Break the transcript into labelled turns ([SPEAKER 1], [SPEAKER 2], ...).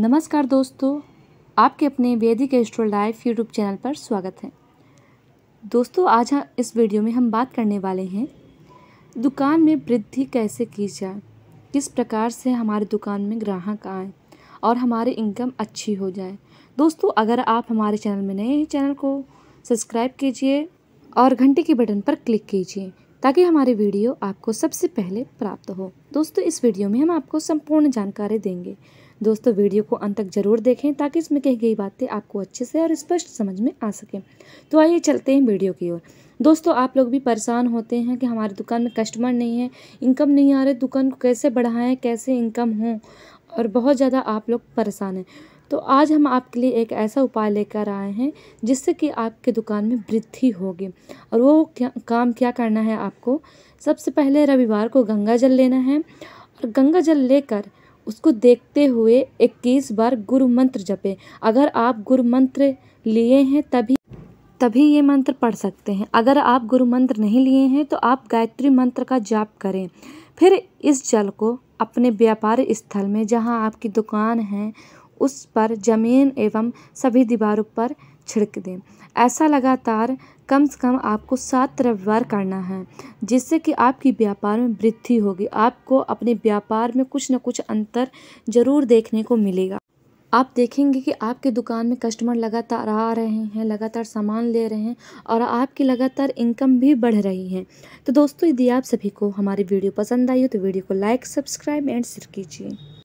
[SPEAKER 1] नमस्कार दोस्तों आपके अपने वैदिक एस्ट्रो लाइफ यूट्यूब चैनल पर स्वागत है दोस्तों आज हम इस वीडियो में हम बात करने वाले हैं दुकान में वृद्धि कैसे की जाए किस प्रकार से हमारे दुकान में ग्राहक आए और हमारी इनकम अच्छी हो जाए दोस्तों अगर आप हमारे चैनल में नए हैं चैनल को सब्सक्राइब कीजिए और घंटे के बटन पर क्लिक कीजिए ताकि हमारे वीडियो आपको सबसे पहले प्राप्त हो दोस्तों इस वीडियो में हम आपको संपूर्ण जानकारी देंगे दोस्तों वीडियो को अंत तक जरूर देखें ताकि इसमें कही गई बातें आपको अच्छे से और स्पष्ट समझ में आ सकें तो आइए चलते हैं वीडियो की ओर दोस्तों आप लोग भी परेशान होते हैं कि हमारे दुकान में कस्टमर नहीं है इनकम नहीं आ रहे दुकान को कैसे बढ़ाएं कैसे इनकम हो और बहुत ज़्यादा आप लोग परेशान हैं तो आज हम आपके लिए एक ऐसा उपाय लेकर आए हैं जिससे कि आपके दुकान में वृद्धि होगी और वो क्या, काम क्या करना है आपको सबसे पहले रविवार को गंगा जल लेना है और गंगा जल लेकर उसको देखते हुए 21 बार गुरु मंत्र जपें अगर आप गुरु मंत्र लिए हैं तभी तभी ये मंत्र पढ़ सकते हैं अगर आप गुरु मंत्र नहीं लिए हैं तो आप गायत्री मंत्र का जाप करें फिर इस जल को अपने व्यापार स्थल में जहाँ आपकी दुकान है उस पर ज़मीन एवं सभी दीवारों पर छिड़क दें ऐसा लगातार कम से कम आपको सात रविवार करना है जिससे कि आपकी व्यापार में वृद्धि होगी आपको अपने व्यापार में कुछ न कुछ अंतर ज़रूर देखने को मिलेगा आप देखेंगे कि आपके दुकान में कस्टमर लगातार आ रहे हैं लगातार सामान ले रहे हैं और आपकी लगातार इनकम भी बढ़ रही है तो दोस्तों यदि आप सभी को हमारी वीडियो पसंद आई हो तो वीडियो को लाइक सब्सक्राइब एंड शेयर कीजिए